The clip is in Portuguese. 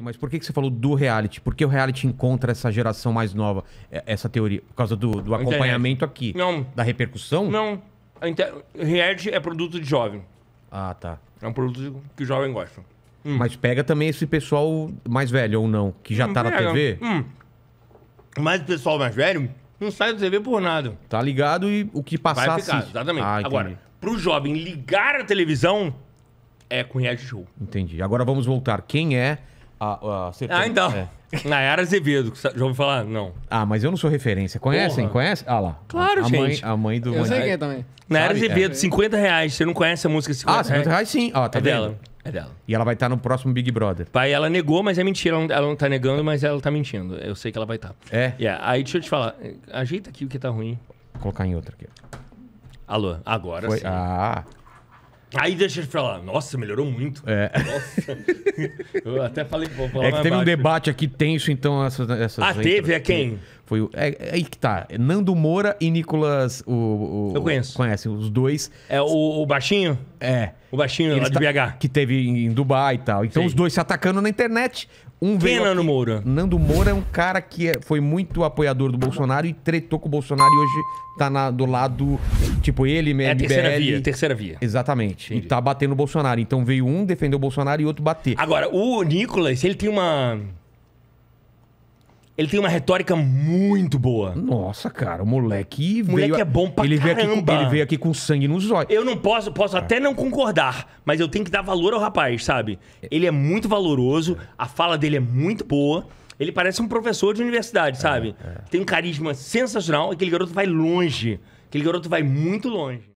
mas por que, você falou do reality? Por que o reality encontra essa geração mais nova, é, essa teoria? Por causa do, do acompanhamento aqui? Não. Da repercussão? Não. Inter... Reality é produto de jovem. Ah, tá. É um produto que o jovem gosta. Hum. Mas pega também esse pessoal mais velho ou não, que já hum, tá pega. na TV? Hum. Mas o pessoal mais velho não sai da TV por nada. Tá ligado e o que passar Vai ficar, exatamente. Ah, Agora, pro jovem ligar a televisão é com reality show. Entendi. Agora vamos voltar. Quem é a, a certeza. Ah, então. É. Nayara Azevedo, já ouviu falar? Não. Ah, mas eu não sou referência. Conhecem? Porra. Conhece? Ah lá. Claro, a gente. Mãe, a mãe do... Eu Mani... sei quem é também. Nayara Azevedo, é. 50 reais. Você não conhece a música 50 Ah, 50 reais, sim. tá é vendo? dela. É dela. E ela vai estar tá no próximo Big Brother. Pai, ela negou, mas é mentira. Ela não, ela não tá negando, mas ela tá mentindo. Eu sei que ela vai estar. Tá. É? Yeah. Aí, deixa eu te falar. Ajeita aqui o que tá ruim. Vou colocar em outra aqui. Alô, agora Foi? sim. Ah... Aí deixa ele falar, Nossa, melhorou muito. É. Nossa. Eu até falei, vou falar É que teve baixo. um debate aqui tenso, então, essas. essas ah, teve? É quem? Foi o, é, é, aí que tá. É Nando Moura e Nicolas. O, o Eu conheço. conhecem os dois. É o, o baixinho? É. O baixinho Ele lá de tá- BH. Que teve em, Dubai e tal. Então Sim. os dois se atacando na internet. Um Quem é Nando aqui. Moura? Nando Moura é um cara que é, foi muito apoiador do Bolsonaro e tretou com o Bolsonaro e hoje tá na, do lado, tipo, ele, mesmo. É a terceira via, terceira via. Exatamente. Entendi. E tá batendo o Bolsonaro. Então veio um defender o Bolsonaro e outro bater. Agora, o Nicolas, ele tem uma ele tem uma retórica muito boa. Nossa, cara, o moleque. O moleque é bom pra ele caramba. Veio aqui, ele veio aqui com sangue nos olhos. Eu não posso, posso até não concordar, mas eu tenho que dar valor ao rapaz, sabe? Ele é muito valoroso, a fala dele é muito boa. Ele parece um professor de universidade, sabe? É, é. Tem um carisma sensacional. Aquele garoto vai longe. Aquele garoto vai muito longe.